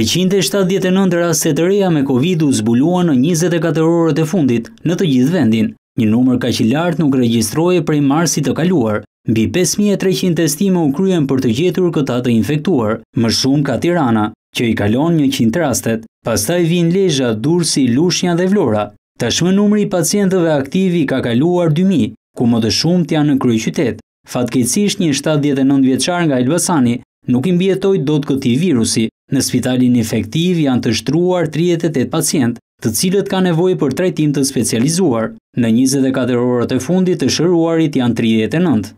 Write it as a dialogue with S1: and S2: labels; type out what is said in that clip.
S1: 379 raste të reja me Covid u zbuluan në 24 orët e fundit në të gjithë vendin. Një numër kaq i lartë nuk regjistrohej prej marsit të kaluar. Mbi 5300 testime u kryen për të gjetur këta të infektuar, më shumë ka Tirana, që i kalon 100 rastet. Pastaj vijnë Lezhë, dursi, Lushnja dhe Vlora. Tashmë numri i pacientëve aktivi ka kaluar 2000, ku më të shumt janë në kryeqytet. Fatkeqësisht një 79 vjeçar nga Elbasani nuk i do dot këtij virusi. Në spitalin infektiv janë të shtruar 38 pacient, të cilët ka nevoj për trajtim të specializuar. Në 24 orët e fundit të shëruarit janë 39.